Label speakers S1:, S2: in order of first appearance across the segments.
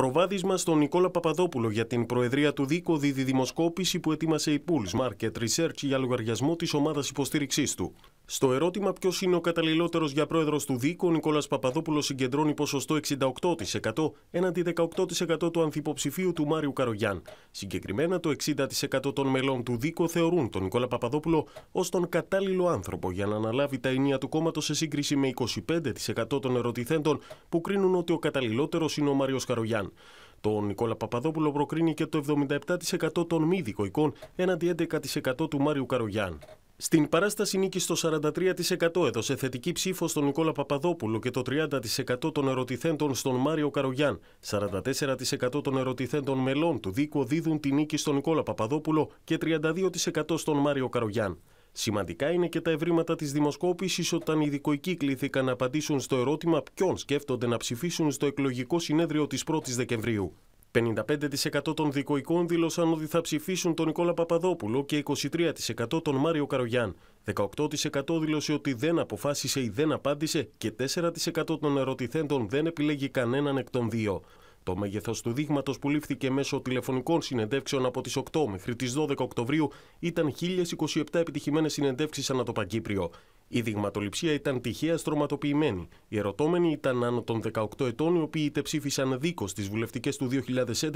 S1: Προβάδισμα στον Νικόλα Παπαδόπουλο για την Προεδρία του Δίκο Δημοσκόπηση που ετοίμασε η Pools Market Research για λογαριασμό της ομάδας υποστήριξής του. Στο ερώτημα ποιος είναι ο καταλληλότερος για πρόεδρος του Δίκου, ο Νικόλας Παπαδόπουλος συγκεντρώνει ποσοστό 68% έναντι 18% του ανθυποψηφίου του Μάριου Καρογιάν. Συγκεκριμένα, το 60% των μελών του Δίκου θεωρούν τον Νικόλα Παπαδόπουλο ως τον κατάλληλο άνθρωπο για να αναλάβει τα ενία του κόμματος σε σύγκριση με 25% των ερωτηθέντων που κρίνουν ότι ο καταλληλότερος είναι ο Μάριος Καρογιάν. Τον Νικόλα Παπαδόπουλο προκρίνει και το 77% των μη δικοικών έναντι 11% του Μάριου Καρογιάν. Στην παράσταση νίκη στο 43% έδωσε θετική ψήφο στον Νικόλα Παπαδόπουλο και το 30% των ερωτηθέντων στον Μάριο Καρογιάν. 44% των ερωτηθέντων μελών του δίκου δίδουν τη νίκη στον Νικόλα Παπαδόπουλο και 32% στον Μάριο Καρογιάν. Σημαντικά είναι και τα ευρήματα της δημοσκόπησης όταν οι δικοικοί κλήθηκαν να απαντήσουν στο ερώτημα ποιον σκέφτονται να ψηφίσουν στο εκλογικό συνέδριο της 1η Δεκεμβρίου. 55% των δικοικών δήλωσαν ότι θα ψηφίσουν τον Νικόλα Παπαδόπουλο και 23% τον Μάριο Καρογιάν. 18% δήλωσε ότι δεν αποφάσισε ή δεν απάντησε και 4% των ερωτηθέντων δεν επιλέγει κανέναν εκ των δύο. Το μέγεθος του δείγματος που λήφθηκε μέσω τηλεφωνικών συνεντεύξεων από τις 8 μέχρι τις 12 Οκτωβρίου ήταν 1027 επιτυχημένες συνεντεύξεις ανά το Παγκύπριο. Η δειγματοληψία ήταν τυχαία στρωματοποιημένη. Οι ερωτώμενοι ήταν άνω των 18 ετών, οι οποίοι είτε ψήφισαν δίκος στις βουλευτικές του 2011,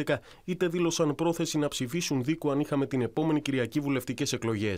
S1: είτε δήλωσαν πρόθεση να ψηφίσουν δίκο αν είχαμε την επόμενη Κυριακή βουλευτικές εκλογές.